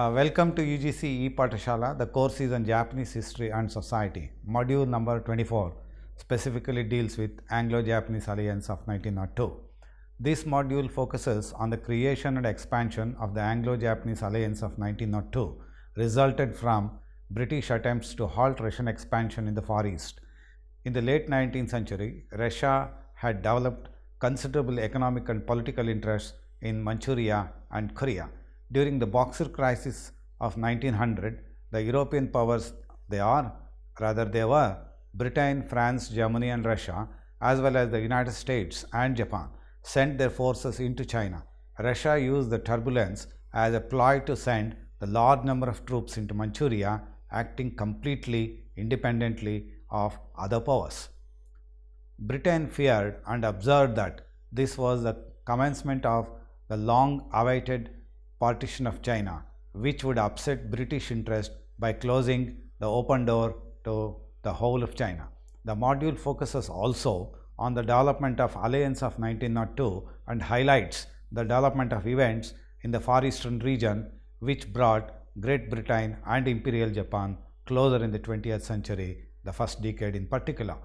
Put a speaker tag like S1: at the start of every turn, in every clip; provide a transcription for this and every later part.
S1: Uh, welcome to UGC e-Patashala. The course is on Japanese history and society. Module number 24 specifically deals with Anglo-Japanese Alliance of 1902. This module focuses on the creation and expansion of the Anglo-Japanese Alliance of 1902 resulted from British attempts to halt Russian expansion in the Far East. In the late 19th century, Russia had developed considerable economic and political interests in Manchuria and Korea during the Boxer crisis of 1900, the European powers they are, rather they were, Britain, France, Germany and Russia, as well as the United States and Japan, sent their forces into China. Russia used the turbulence as a ploy to send the large number of troops into Manchuria, acting completely independently of other powers. Britain feared and observed that this was the commencement of the long awaited partition of China, which would upset British interest by closing the open door to the whole of China. The module focuses also on the development of Alliance of 1902 and highlights the development of events in the Far Eastern region which brought Great Britain and Imperial Japan closer in the 20th century, the first decade in particular.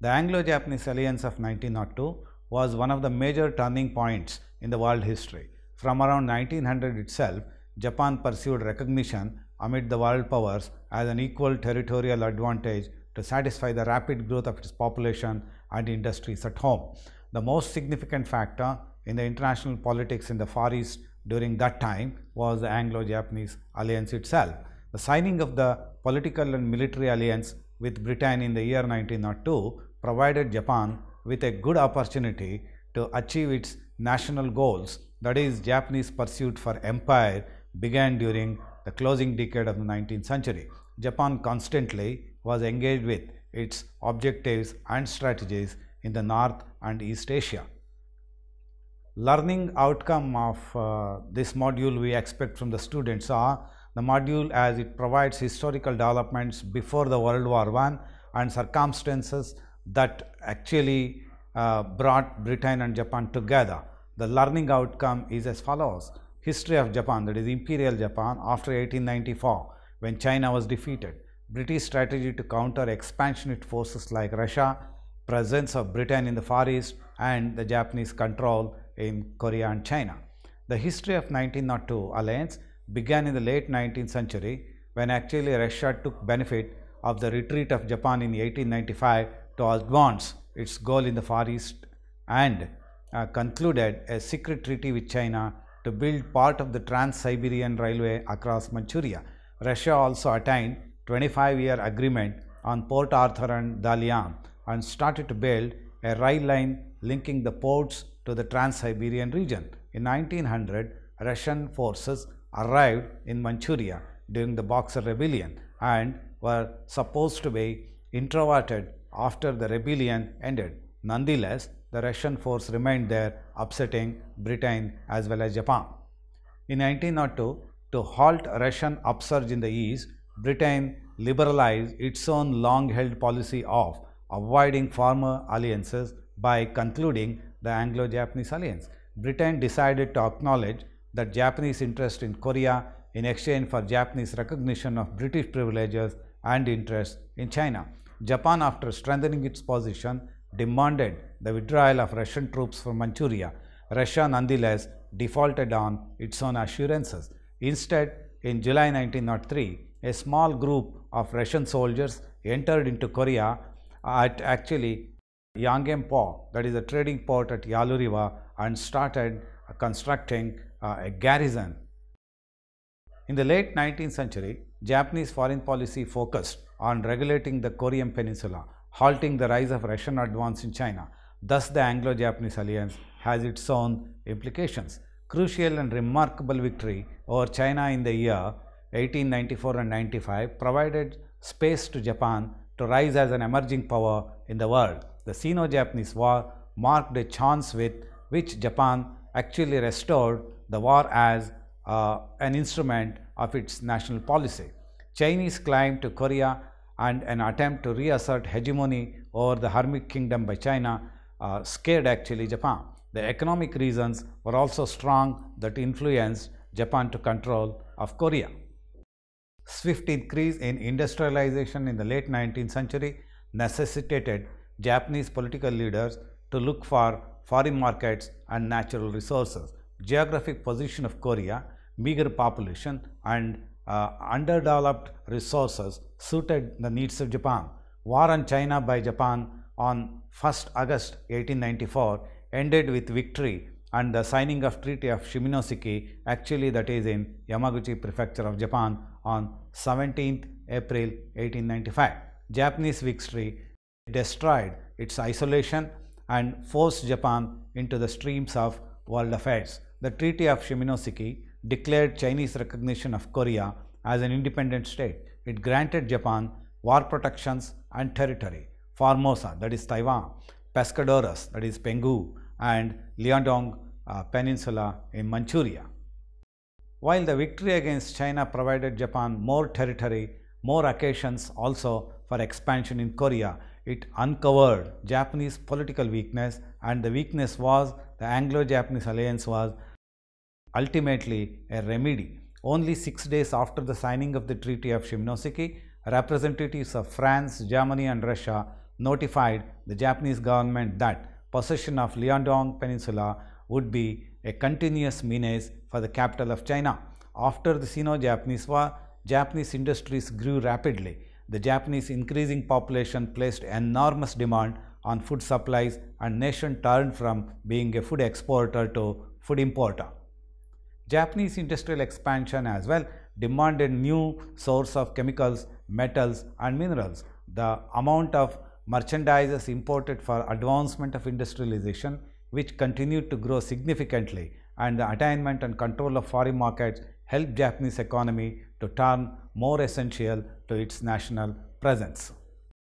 S1: The Anglo-Japanese Alliance of 1902 was one of the major turning points in the world history. From around 1900 itself, Japan pursued recognition amid the world powers as an equal territorial advantage to satisfy the rapid growth of its population and industries at home. The most significant factor in the international politics in the Far East during that time was the Anglo-Japanese alliance itself. The signing of the political and military alliance with Britain in the year 1902 provided Japan with a good opportunity to achieve its national goals that is Japanese pursuit for empire began during the closing decade of the 19th century. Japan constantly was engaged with its objectives and strategies in the North and East Asia. Learning outcome of uh, this module we expect from the students are the module as it provides historical developments before the World War I and circumstances that actually uh, brought Britain and Japan together the learning outcome is as follows. History of Japan, that is Imperial Japan after 1894 when China was defeated. British strategy to counter expansionist forces like Russia, presence of Britain in the Far East and the Japanese control in Korea and China. The history of 1902 alliance began in the late 19th century when actually Russia took benefit of the retreat of Japan in 1895 to advance its goal in the Far East and uh, concluded a secret treaty with China to build part of the Trans-Siberian Railway across Manchuria. Russia also attained 25-year agreement on Port Arthur and Dalian and started to build a rail line linking the ports to the Trans-Siberian region. In 1900, Russian forces arrived in Manchuria during the Boxer Rebellion and were supposed to be introverted after the rebellion ended. Nonetheless, the Russian force remained there upsetting Britain as well as Japan. In 1902, to halt Russian upsurge in the east, Britain liberalized its own long-held policy of avoiding former alliances by concluding the Anglo-Japanese alliance. Britain decided to acknowledge the Japanese interest in Korea in exchange for Japanese recognition of British privileges and interests in China. Japan after strengthening its position demanded the withdrawal of Russian troops from Manchuria, Russia nonetheless defaulted on its own assurances. Instead, in July 1903, a small group of Russian soldiers entered into Korea at actually Yangampo, that is a trading port at Yalu River and started constructing uh, a garrison. In the late 19th century, Japanese foreign policy focused on regulating the Korean peninsula halting the rise of Russian advance in China. Thus, the Anglo-Japanese alliance has its own implications. Crucial and remarkable victory over China in the year 1894 and 95 provided space to Japan to rise as an emerging power in the world. The Sino-Japanese War marked a chance with which Japan actually restored the war as uh, an instrument of its national policy. Chinese climb to Korea and an attempt to reassert hegemony over the Hermit kingdom by China uh, scared actually Japan. The economic reasons were also strong that influenced Japan to control of Korea. Swift increase in industrialization in the late 19th century necessitated Japanese political leaders to look for foreign markets and natural resources. Geographic position of Korea, meager population and uh, underdeveloped resources suited the needs of Japan. War on China by Japan on 1st August 1894 ended with victory and the signing of Treaty of Shimonoseki actually that is in Yamaguchi Prefecture of Japan on 17th April 1895. Japanese victory destroyed its isolation and forced Japan into the streams of world affairs. The Treaty of Shimonoseki declared Chinese recognition of Korea as an independent state. It granted Japan war protections and territory. Formosa, that is Taiwan, Pescadores, that is Penghu, and Liaodong uh, Peninsula in Manchuria. While the victory against China provided Japan more territory, more occasions also for expansion in Korea, it uncovered Japanese political weakness and the weakness was the Anglo-Japanese alliance was ultimately a remedy. Only six days after the signing of the Treaty of Shimonoseki, representatives of France, Germany and Russia notified the Japanese government that possession of Liaodong Peninsula would be a continuous menace for the capital of China. After the Sino-Japanese War, Japanese industries grew rapidly. The Japanese increasing population placed enormous demand on food supplies and nation turned from being a food exporter to food importer. Japanese industrial expansion as well demanded new source of chemicals, metals and minerals. The amount of merchandises imported for advancement of industrialization which continued to grow significantly and the attainment and control of foreign markets helped Japanese economy to turn more essential to its national presence.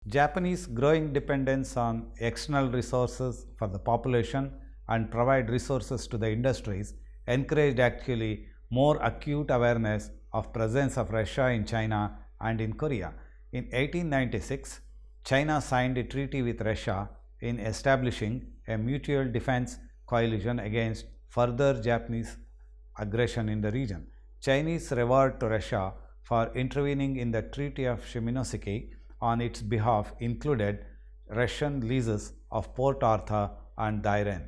S1: Japanese growing dependence on external resources for the population and provide resources to the industries encouraged actually more acute awareness of presence of Russia in China and in Korea. In 1896, China signed a treaty with Russia in establishing a mutual defense coalition against further Japanese aggression in the region. Chinese reward to Russia for intervening in the Treaty of Shimonoseki on its behalf included Russian leases of Port Arthur and Dairen.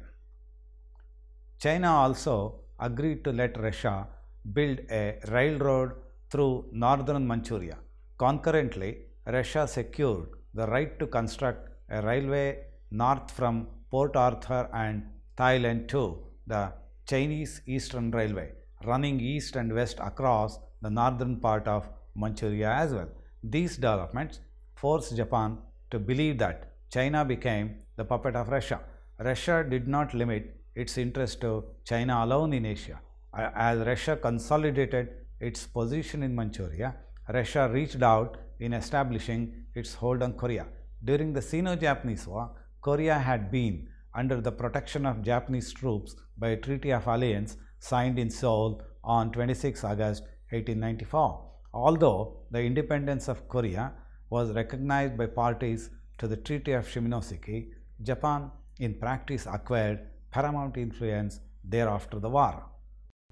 S1: China also agreed to let Russia build a railroad through northern Manchuria. Concurrently, Russia secured the right to construct a railway north from Port Arthur and Thailand to the Chinese Eastern Railway, running east and west across the northern part of Manchuria as well. These developments forced Japan to believe that China became the puppet of Russia. Russia did not limit its interest to China alone in Asia. As Russia consolidated its position in Manchuria, Russia reached out in establishing its hold on Korea. During the Sino-Japanese War, Korea had been under the protection of Japanese troops by a Treaty of Alliance signed in Seoul on 26 August 1894. Although the independence of Korea was recognized by parties to the Treaty of Shimonoseki, Japan in practice acquired paramount influence thereafter the war.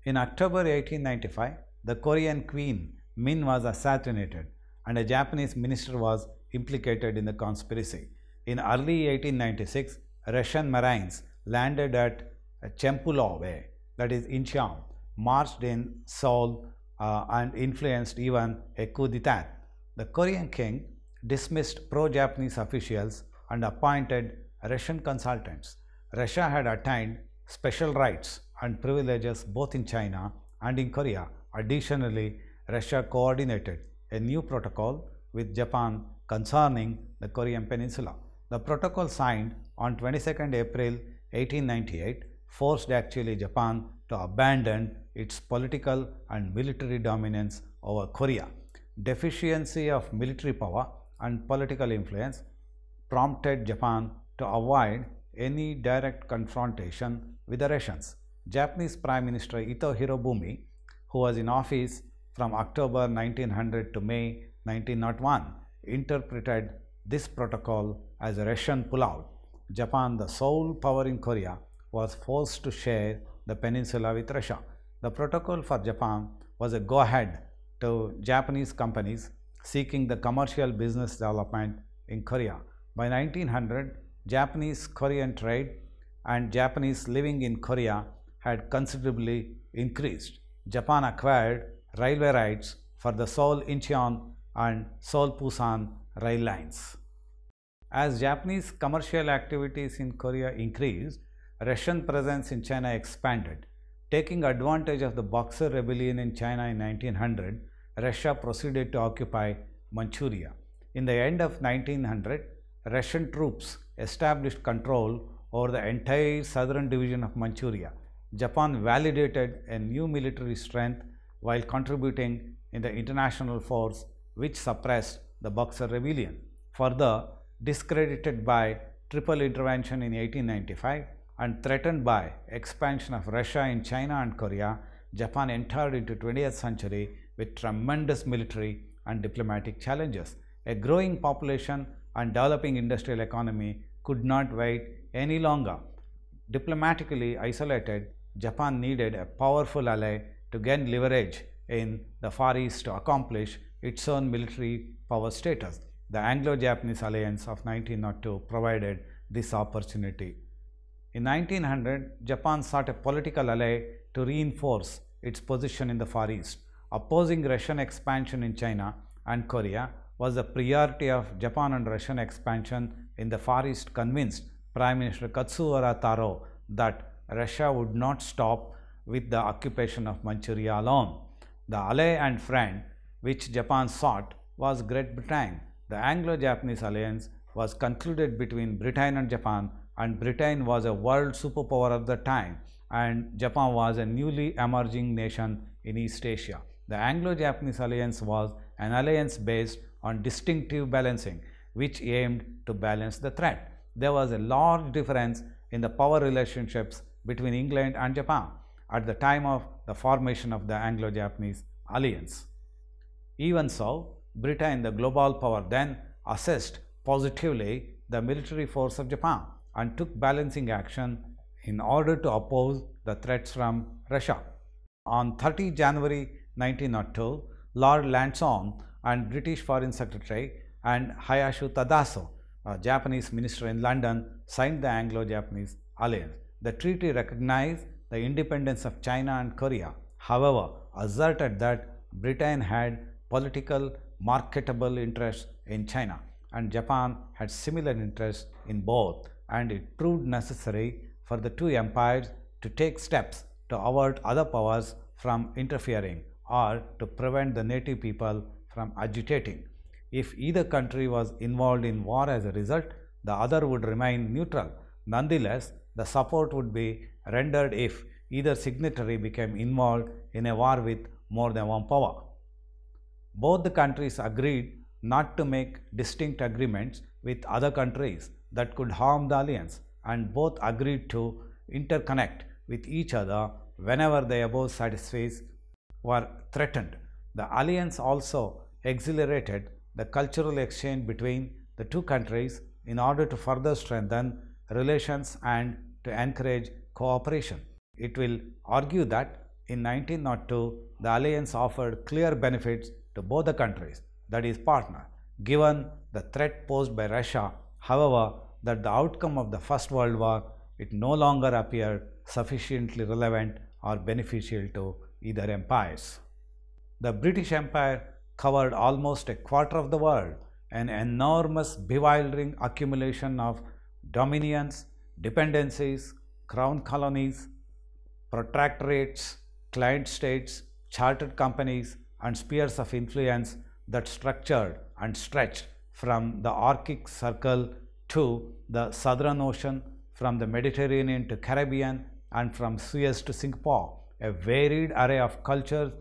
S1: In October 1895, the Korean Queen Min was assassinated and a Japanese minister was implicated in the conspiracy. In early 1896, Russian marines landed at Chempulove, that is Incheon, marched in Seoul uh, and influenced even a coup d'etat. The Korean king dismissed pro-Japanese officials and appointed Russian consultants. Russia had attained special rights and privileges both in China and in Korea. Additionally, Russia coordinated a new protocol with Japan concerning the Korean Peninsula. The protocol signed on 22nd April 1898 forced actually Japan to abandon its political and military dominance over Korea. Deficiency of military power and political influence prompted Japan to avoid any direct confrontation with the Russians. Japanese Prime Minister Ito Hirobumi, who was in office from October 1900 to May 1901, interpreted this protocol as a Russian pullout. Japan, the sole power in Korea, was forced to share the peninsula with Russia. The protocol for Japan was a go-ahead to Japanese companies seeking the commercial business development in Korea. By 1900, Japanese Korean trade and Japanese living in Korea had considerably increased. Japan acquired railway rights for the Seoul Incheon and Seoul Busan rail lines. As Japanese commercial activities in Korea increased, Russian presence in China expanded. Taking advantage of the Boxer Rebellion in China in 1900, Russia proceeded to occupy Manchuria. In the end of 1900, Russian troops established control over the entire southern division of Manchuria. Japan validated a new military strength while contributing in the international force which suppressed the Boxer Rebellion. Further, discredited by triple intervention in 1895 and threatened by expansion of Russia in China and Korea, Japan entered into 20th century with tremendous military and diplomatic challenges. A growing population and developing industrial economy could not wait any longer. Diplomatically isolated, Japan needed a powerful ally to gain leverage in the Far East to accomplish its own military power status. The Anglo-Japanese alliance of 1902 provided this opportunity. In 1900, Japan sought a political ally to reinforce its position in the Far East. Opposing Russian expansion in China and Korea, was the priority of Japan and Russian expansion in the Far East convinced Prime Minister Katsuhara Taro that Russia would not stop with the occupation of Manchuria alone. The ally and friend which Japan sought was Great Britain. The Anglo-Japanese alliance was concluded between Britain and Japan and Britain was a world superpower at the time and Japan was a newly emerging nation in East Asia. The Anglo-Japanese alliance was an alliance based on distinctive balancing which aimed to balance the threat. There was a large difference in the power relationships between England and Japan at the time of the formation of the Anglo-Japanese alliance. Even so, Britain, the global power, then assessed positively the military force of Japan and took balancing action in order to oppose the threats from Russia. On 30 January 1902, Lord Lansdowne and British Foreign Secretary and Hayashi Tadaso, a Japanese minister in London, signed the Anglo-Japanese Alliance. The treaty recognized the independence of China and Korea, however, asserted that Britain had political marketable interests in China and Japan had similar interests in both and it proved necessary for the two empires to take steps to avert other powers from interfering or to prevent the native people from agitating. If either country was involved in war as a result, the other would remain neutral. Nonetheless, the support would be rendered if either signatory became involved in a war with more than one power. Both the countries agreed not to make distinct agreements with other countries that could harm the alliance and both agreed to interconnect with each other whenever the above satisfies were threatened. The alliance also accelerated the cultural exchange between the two countries in order to further strengthen relations and to encourage cooperation. It will argue that in 1902, the alliance offered clear benefits to both the countries, that is partner, given the threat posed by Russia. However, that the outcome of the First World War, it no longer appeared sufficiently relevant or beneficial to either empires. The British Empire covered almost a quarter of the world, an enormous bewildering accumulation of dominions, dependencies, crown colonies, protectorates, client states, chartered companies, and spheres of influence that structured and stretched from the Arctic Circle to the Southern Ocean, from the Mediterranean to Caribbean, and from Suez to Singapore, a varied array of cultures,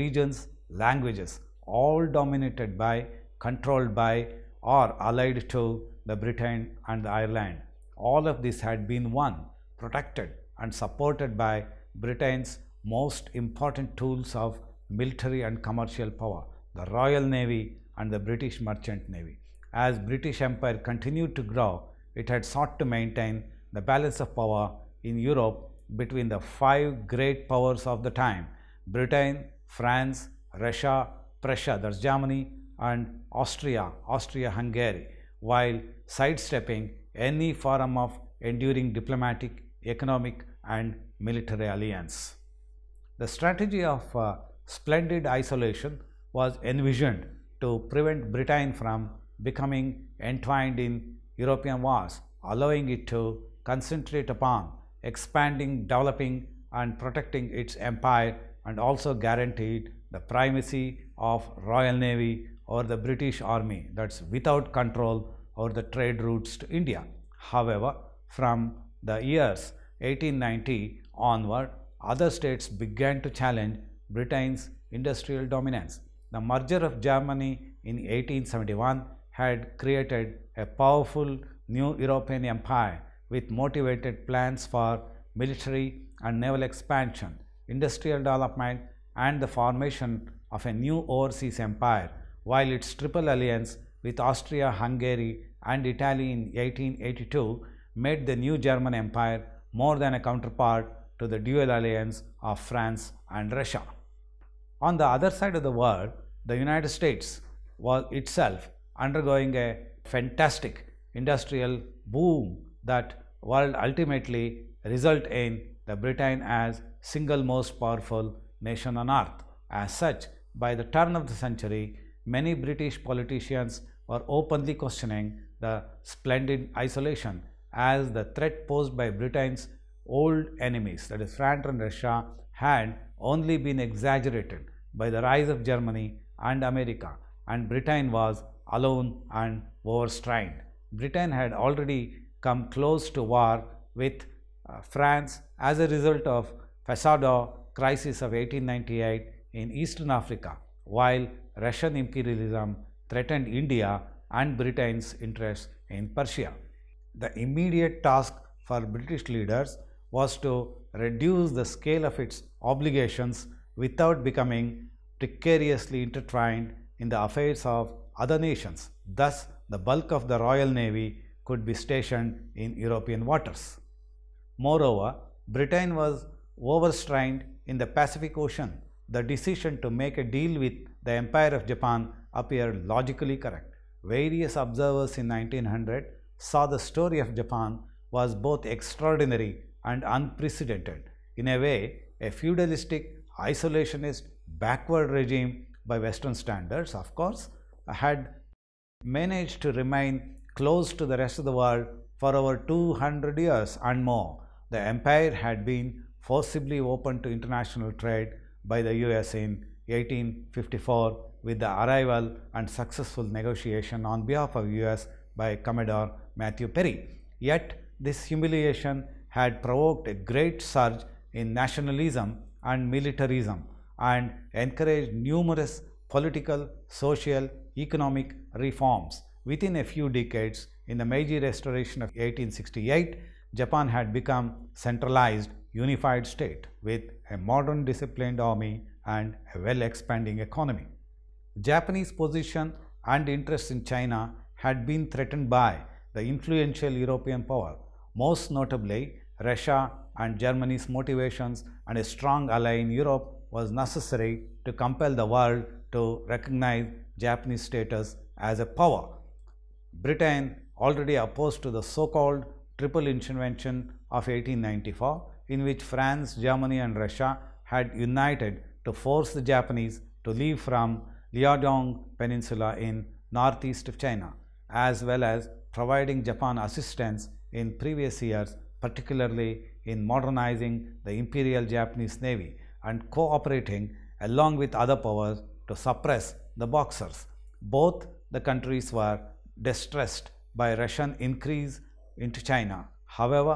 S1: regions, languages, all dominated by, controlled by or allied to the Britain and the Ireland. All of this had been won, protected and supported by Britain's most important tools of military and commercial power, the Royal Navy and the British Merchant Navy. As British Empire continued to grow, it had sought to maintain the balance of power in Europe between the five great powers of the time, Britain, France, Russia Prussia, that's Germany, and Austria, Austria-Hungary, while sidestepping any form of enduring diplomatic, economic and military alliance. The strategy of uh, splendid isolation was envisioned to prevent Britain from becoming entwined in European wars, allowing it to concentrate upon expanding, developing and protecting its empire and also guaranteed the primacy of Royal Navy or the British Army that's without control or the trade routes to India. However, from the years 1890 onward, other states began to challenge Britain's industrial dominance. The merger of Germany in 1871 had created a powerful new European empire with motivated plans for military and naval expansion, industrial development and the formation of a new overseas empire, while its triple alliance with Austria, Hungary and Italy in 1882 made the new German empire more than a counterpart to the dual alliance of France and Russia. On the other side of the world, the United States was itself undergoing a fantastic industrial boom that would ultimately result in the Britain as single most powerful nation on earth. As such, by the turn of the century, many British politicians were openly questioning the splendid isolation as the threat posed by Britain's old enemies, that is France and Russia, had only been exaggerated by the rise of Germany and America and Britain was alone and overstrained. Britain had already come close to war with uh, France as a result of Fasada crisis of 1898 in Eastern Africa, while Russian imperialism threatened India and Britain's interests in Persia. The immediate task for British leaders was to reduce the scale of its obligations without becoming precariously intertwined in the affairs of other nations. Thus, the bulk of the Royal Navy could be stationed in European waters. Moreover, Britain was overstrained in the Pacific Ocean, the decision to make a deal with the Empire of Japan appeared logically correct. Various observers in 1900 saw the story of Japan was both extraordinary and unprecedented. In a way, a feudalistic, isolationist, backward regime by Western standards, of course, had managed to remain close to the rest of the world for over 200 years and more. The empire had been forcibly opened to international trade by the US in 1854 with the arrival and successful negotiation on behalf of US by Commodore Matthew Perry. Yet this humiliation had provoked a great surge in nationalism and militarism and encouraged numerous political, social, economic reforms. Within a few decades, in the Meiji Restoration of 1868, Japan had become centralized unified state with a modern disciplined army and a well expanding economy. Japanese position and interests in China had been threatened by the influential European power, most notably Russia and Germany's motivations and a strong ally in Europe was necessary to compel the world to recognize Japanese status as a power. Britain already opposed to the so-called triple intervention of 1894 in which France, Germany and Russia had united to force the Japanese to leave from Liaodong Peninsula in northeast of China, as well as providing Japan assistance in previous years, particularly in modernizing the Imperial Japanese Navy and cooperating along with other powers to suppress the Boxers. Both the countries were distressed by Russian increase into China. However,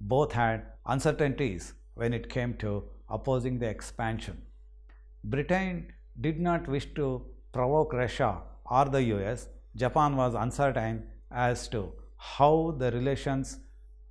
S1: both had uncertainties when it came to opposing the expansion. Britain did not wish to provoke Russia or the US. Japan was uncertain as to how the relations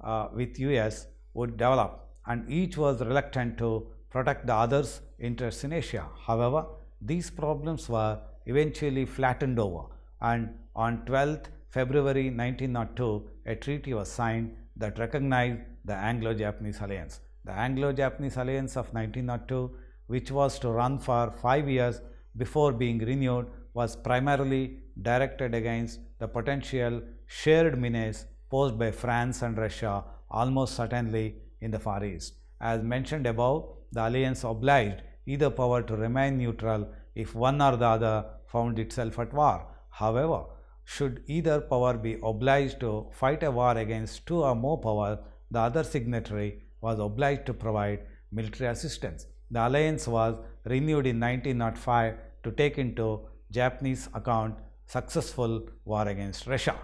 S1: uh, with US would develop and each was reluctant to protect the other's interests in Asia. However, these problems were eventually flattened over and on 12th February 1902 a treaty was signed that recognized the Anglo-Japanese alliance. The Anglo-Japanese alliance of 1902, which was to run for five years before being renewed, was primarily directed against the potential shared menace posed by France and Russia almost certainly in the Far East. As mentioned above, the alliance obliged either power to remain neutral if one or the other found itself at war. However, should either power be obliged to fight a war against two or more powers, the other signatory was obliged to provide military assistance. The alliance was renewed in 1905 to take into Japanese account successful war against Russia.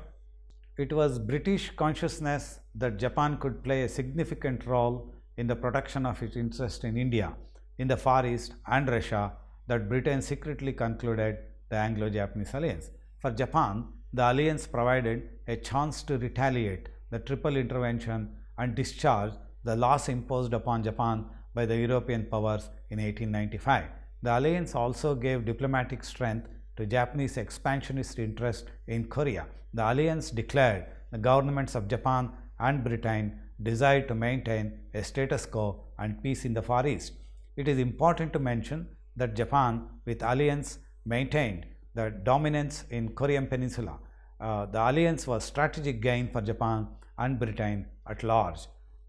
S1: It was British consciousness that Japan could play a significant role in the protection of its interest in India, in the Far East and Russia that Britain secretly concluded the Anglo-Japanese alliance. For Japan, the alliance provided a chance to retaliate the triple intervention and discharge the loss imposed upon Japan by the European powers in 1895. The alliance also gave diplomatic strength to Japanese expansionist interest in Korea. The alliance declared the governments of Japan and Britain desire to maintain a status quo and peace in the Far East. It is important to mention that Japan with alliance maintained the dominance in Korean peninsula. Uh, the alliance was strategic gain for Japan and Britain at large.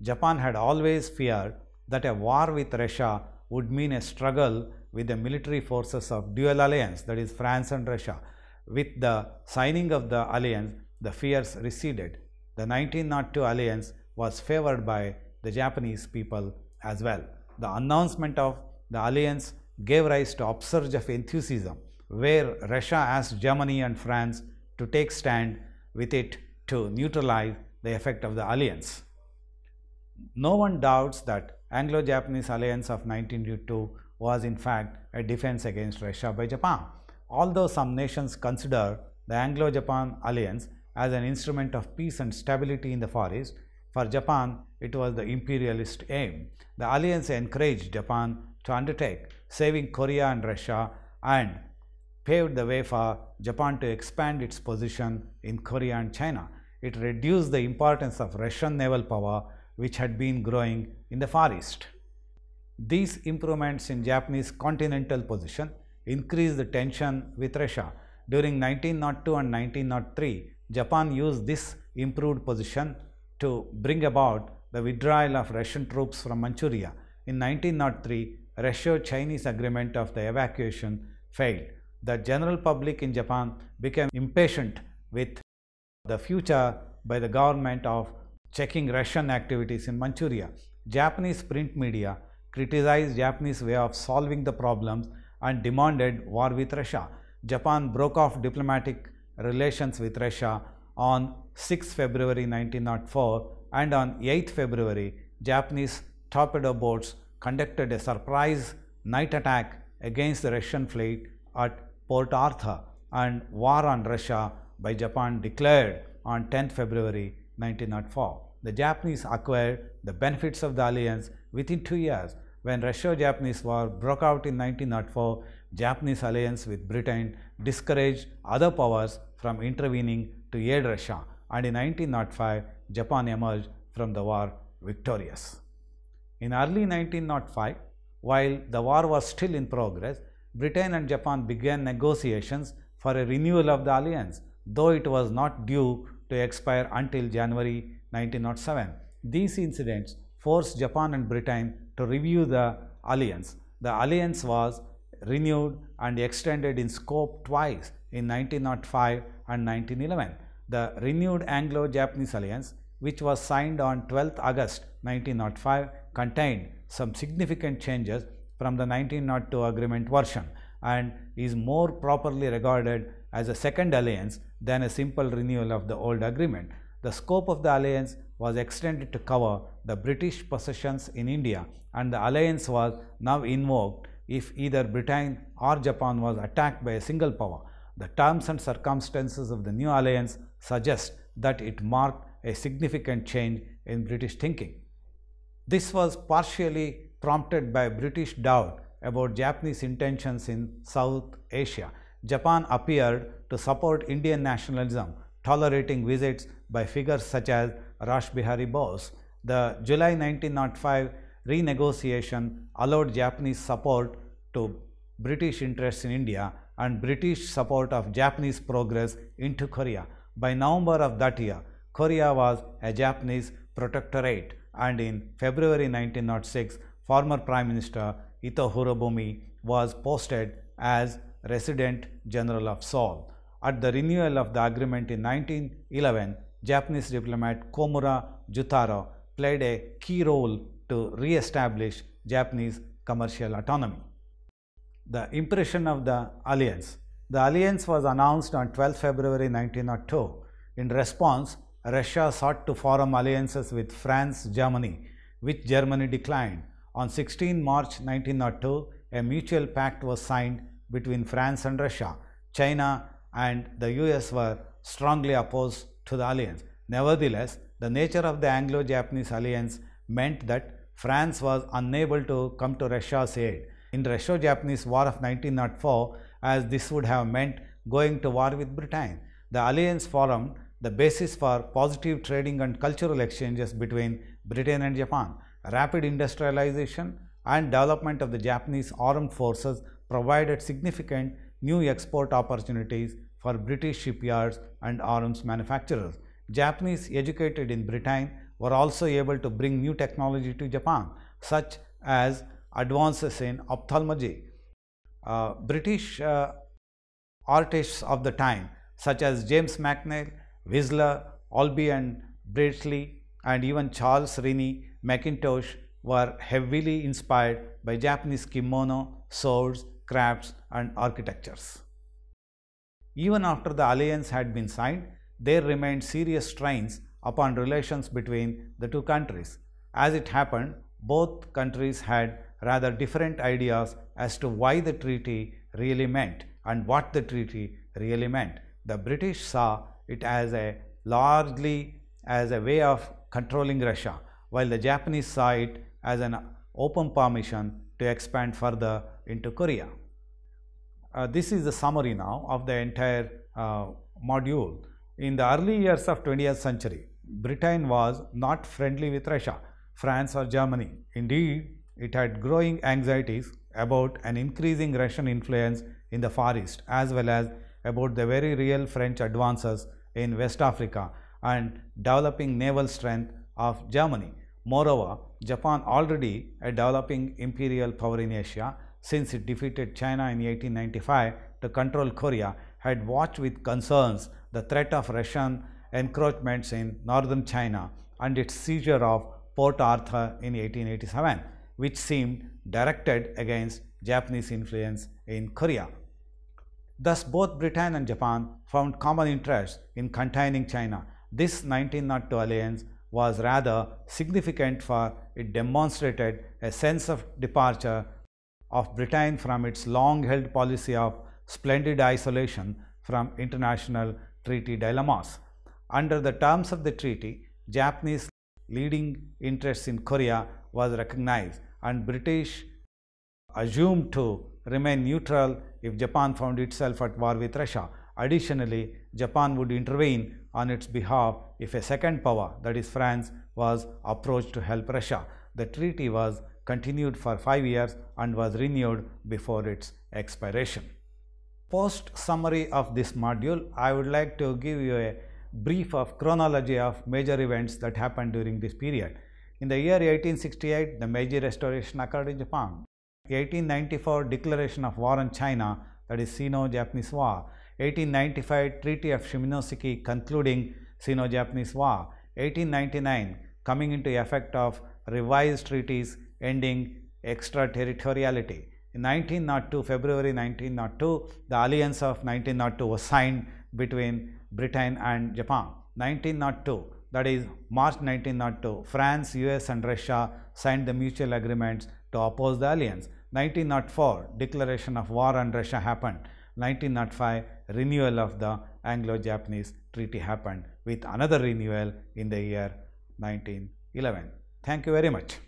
S1: Japan had always feared that a war with Russia would mean a struggle with the military forces of dual alliance that is France and Russia. With the signing of the alliance, the fears receded. The 1902 alliance was favored by the Japanese people as well. The announcement of the alliance gave rise to upsurge of enthusiasm where Russia asked Germany and France to take stand with it to neutralize the effect of the alliance. No one doubts that Anglo-Japanese alliance of 1902 was in fact a defense against Russia by Japan. Although some nations consider the Anglo-Japan alliance as an instrument of peace and stability in the Far East, for Japan it was the imperialist aim. The alliance encouraged Japan to undertake saving Korea and Russia and paved the way for Japan to expand its position in Korea and China. It reduced the importance of Russian naval power which had been growing in the Far East. These improvements in Japanese continental position increased the tension with Russia. During 1902 and 1903, Japan used this improved position to bring about the withdrawal of Russian troops from Manchuria. In 1903, russia chinese agreement of the evacuation failed the general public in Japan became impatient with the future by the government of checking Russian activities in Manchuria. Japanese print media criticized Japanese way of solving the problems and demanded war with Russia. Japan broke off diplomatic relations with Russia on 6 February 1904 and on 8 February Japanese torpedo boats conducted a surprise night attack against the Russian fleet at Port Arthur and war on Russia by Japan declared on 10 February 1904. The Japanese acquired the benefits of the alliance within two years. When Russo-Japanese War broke out in 1904, Japanese alliance with Britain discouraged other powers from intervening to aid Russia and in 1905, Japan emerged from the war victorious. In early 1905, while the war was still in progress, Britain and Japan began negotiations for a renewal of the alliance, though it was not due to expire until January 1907. These incidents forced Japan and Britain to review the alliance. The alliance was renewed and extended in scope twice in 1905 and 1911. The renewed Anglo-Japanese alliance, which was signed on 12 August 1905, contained some significant changes from the 1902 agreement version and is more properly regarded as a second alliance than a simple renewal of the old agreement. The scope of the alliance was extended to cover the British possessions in India and the alliance was now invoked if either Britain or Japan was attacked by a single power. The terms and circumstances of the new alliance suggest that it marked a significant change in British thinking. This was partially prompted by British doubt about Japanese intentions in South Asia, Japan appeared to support Indian nationalism, tolerating visits by figures such as Raj Bihari Bose. The July 1905 renegotiation allowed Japanese support to British interests in India and British support of Japanese progress into Korea. By November of that year, Korea was a Japanese protectorate and in February 1906, former Prime Minister Ito Horobumi was posted as Resident General of Seoul. At the renewal of the agreement in 1911, Japanese diplomat Komura Jutaro played a key role to re-establish Japanese commercial autonomy. The impression of the alliance. The alliance was announced on 12 February 1902. In response, Russia sought to form alliances with France, Germany, which Germany declined. On 16 March 1902, a mutual pact was signed between France and Russia. China and the US were strongly opposed to the alliance. Nevertheless, the nature of the Anglo-Japanese alliance meant that France was unable to come to Russia's aid. In Russo-Japanese War of 1904, as this would have meant going to war with Britain, the alliance formed the basis for positive trading and cultural exchanges between Britain and Japan. Rapid industrialization and development of the Japanese armed forces provided significant new export opportunities for British shipyards and arms manufacturers. Japanese educated in Britain were also able to bring new technology to Japan, such as advances in ophthalmology. Uh, British uh, artists of the time, such as James McNeill, Whistler, Albee and Bradley, and even Charles Rennie Macintosh were heavily inspired by Japanese kimono, swords, crafts and architectures. Even after the alliance had been signed, there remained serious strains upon relations between the two countries. As it happened, both countries had rather different ideas as to why the treaty really meant and what the treaty really meant. The British saw it as a largely as a way of controlling Russia while the Japanese saw it as an open permission to expand further into Korea. Uh, this is the summary now of the entire uh, module. In the early years of 20th century, Britain was not friendly with Russia, France or Germany. Indeed, it had growing anxieties about an increasing Russian influence in the Far East as well as about the very real French advances in West Africa and developing naval strength of Germany. Moreover, Japan already a developing imperial power in Asia since it defeated China in 1895 to control Korea had watched with concerns the threat of Russian encroachments in northern China and its seizure of Port Arthur in 1887 which seemed directed against Japanese influence in Korea. Thus, both Britain and Japan found common interests in containing China. This 1902 alliance was rather significant for it demonstrated a sense of departure of Britain from its long held policy of splendid isolation from international treaty dilemmas. Under the terms of the treaty, Japanese leading interests in Korea was recognized and British assumed to remain neutral if Japan found itself at war with Russia. Additionally, Japan would intervene on its behalf if a second power, that is France, was approached to help Russia. The treaty was continued for five years and was renewed before its expiration. Post summary of this module, I would like to give you a brief of chronology of major events that happened during this period. In the year 1868, the Meiji Restoration occurred in Japan. 1894 declaration of war on China that is Sino-Japanese War. 1895 Treaty of Shimonoseki concluding Sino-Japanese War, 1899 coming into effect of revised treaties ending extraterritoriality. In 1902, February 1902, the alliance of 1902 was signed between Britain and Japan. 1902, that is March 1902, France, US and Russia signed the mutual agreements to oppose the alliance. 1904, declaration of war on Russia happened. 1905, renewal of the Anglo-Japanese treaty happened with another renewal in the year 1911. Thank you very much.